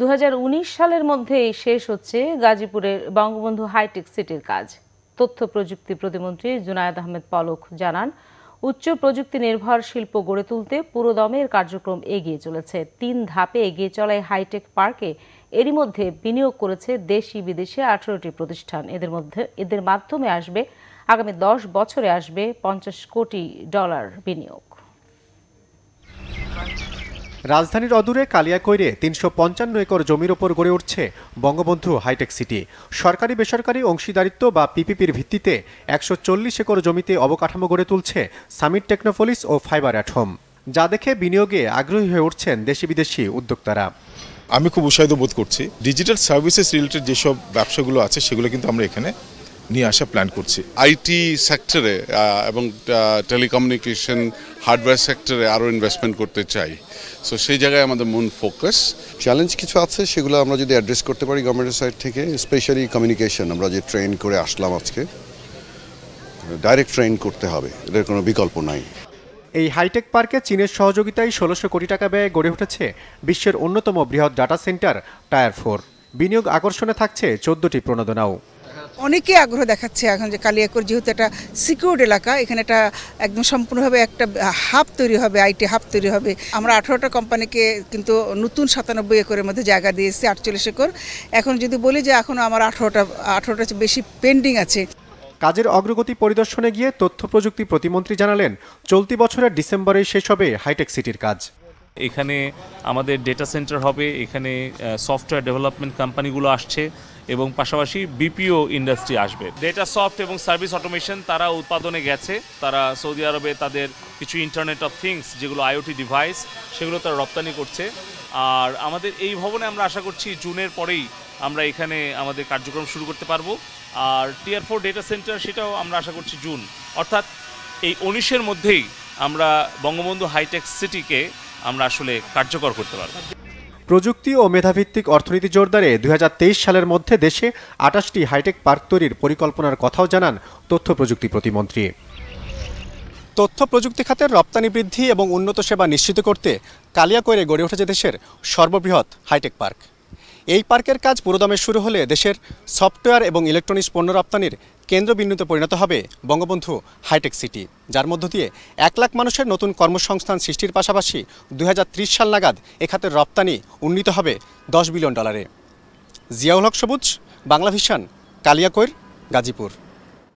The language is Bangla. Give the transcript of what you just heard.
2019 সালের মধ্যেই শেষ হচ্ছে গাজীপুরের বঙ্গবন্ধু হাইটেক সিটির কাজ তথ্য প্রযুক্তি প্রতিমন্ত্রী জুনায়দ আহমেদ পলক জানান উচ্চ প্রযুক্তি নির্ভর শিল্প গড়ে তুলতে পুরোদমের কার্যক্রম এগিয়ে চলেছে তিন ধাপে এগিয়ে চলায় হাইটেক পার্কে এরই মধ্যে বিনিয়োগ করেছে দেশি বিদেশি আঠারোটি প্রতিষ্ঠান এদের মধ্যে এদের মাধ্যমে আসবে আগামী দশ বছরে আসবে পঞ্চাশ কোটি ডলার বিনিয়োগ রাজধানীর অদূরে কালিয়াকৈরে তিনশো পঞ্চান্ন একর জমির ওপর গড়ে উঠছে বঙ্গবন্ধু হাইটেক সিটি সরকারি বেসরকারি অংশীদারিত্ব বা পিপিপির ভিত্তিতে একশো চল্লিশ একর জমিতে অবকাঠামো গড়ে তুলছে সামিট টেকনোফলিস ও ফাইবার অ্যাট হোম যা দেখে বিনিয়োগে আগ্রহী হয়ে উঠছেন দেশি বিদেশি উদ্যোক্তারা আমি খুব উৎসাহিত বোধ করছি ডিজিটাল সার্ভিসেস রিলেটেড যেসব ব্যবসাগুলো আছে সেগুলো কিন্তু আমরা এখানে নিয়ে আসা প্ল্যান করছি আইটি সেক্টরে এবং টেলিকমিউনিকেশন হার্ডওয়্যার সেক্টরে আরও ইনভেস্টমেন্ট করতে চাই সো সেই জায়গায় আমাদের মূল ফোকাস চ্যালেঞ্জ কিছু আছে সেগুলো আমরা যদি অ্যাড্রেস করতে পারি গভর্নমেন্টের সাইড থেকে স্পেশালি কমিউনিকেশন আমরা যে ট্রেন করে আসলাম আজকে ডাইরেক্ট ট্রেন করতে হবে এটার কোনো বিকল্প নাই এই হাইটেক পার্কে চীনের সহযোগিতায় ষোলোশো কোটি টাকা ব্যয়ে গড়ে উঠেছে বিশ্বের অন্যতম বৃহৎ ডাটা সেন্টার টায়ার ফোর বিনিয়োগ আকর্ষণে থাকছে চোদ্দটি প্রণোদনাও অনেকে আগ্রহ দেখাচ্ছে এখন যে কালিয়াকোর যেহেতু একটা সিকিউরড এলাকা এখানে একটা একদম সম্পূর্ণভাবে একটা হাব তৈরি হবে আইটি হাব তৈরি হবে আমরা আঠারোটা কোম্পানিকে কিন্তু নতুন সাতানব্বই একরের মধ্যে জায়গা দিয়েছি আটচল্লিশ একর এখন যদি বলি যে এখনও আমার আঠারোটা আঠারোটা বেশি পেন্ডিং আছে কাজের অগ্রগতি পরিদর্শনে গিয়ে তথ্য প্রযুক্তি প্রতিমন্ত্রী জানালেন চলতি বছরের ডিসেম্বরে শেষ হবে হাইটেক সিটির কাজ এখানে আমাদের ডেটা সেন্টার হবে এখানে সফটওয়্যার ডেভেলপমেন্ট কোম্পানিগুলো আসছে এবং পাশাপাশি বিপিও ইন্ডাস্ট্রি আসবে ডেটা সফট এবং সার্ভিস অটোমেশন তারা উৎপাদনে গেছে তারা সৌদি আরবে তাদের কিছু ইন্টারনেট অফ থিংস যেগুলো আইওটি ডিভাইস সেগুলো তারা রপ্তানি করছে আর আমাদের এই ভবনে আমরা আশা করছি জুনের পরেই আমরা এখানে আমাদের কার্যক্রম শুরু করতে পারবো আর টিয়ার ফোর ডেটা সেন্টার সেটাও আমরা আশা করছি জুন অর্থাৎ এই উনিশের মধ্যেই আমরা বঙ্গবন্ধু হাইটেক সিটিকে আমরা আসলে কার্যকর করতে পারব প্রযুক্তি ও মেধাভিত্তিক অর্থনীতি জোরদারে দু সালের মধ্যে দেশে আটাশটি হাইটেক পার্ক তৈরির পরিকল্পনার কথাও জানান তথ্য প্রযুক্তি প্রতিমন্ত্রী তথ্য প্রযুক্তি খাতের রপ্তানি বৃদ্ধি এবং উন্নত সেবা নিশ্চিত করতে কালিয়া করে গড়ে উঠেছে দেশের সর্ববৃহৎ হাইটেক পার্ক এই পার্কের কাজ পুরোদমে শুরু হলে দেশের সফটওয়্যার এবং ইলেকট্রনিক্স পণ্য রপ্তানির কেন্দ্রবিন্দুতে পরিণত হবে বঙ্গবন্ধু হাইটেক সিটি যার মধ্য দিয়ে এক লাখ মানুষের নতুন কর্মসংস্থান সৃষ্টির পাশাপাশি দু সাল নাগাদ এখাতে রপ্তানি উন্নীত হবে দশ বিলিয়ন ডলারে জিয়াউল হক সবুজ বাংলাভিশন কালিয়াকৈর গাজীপুর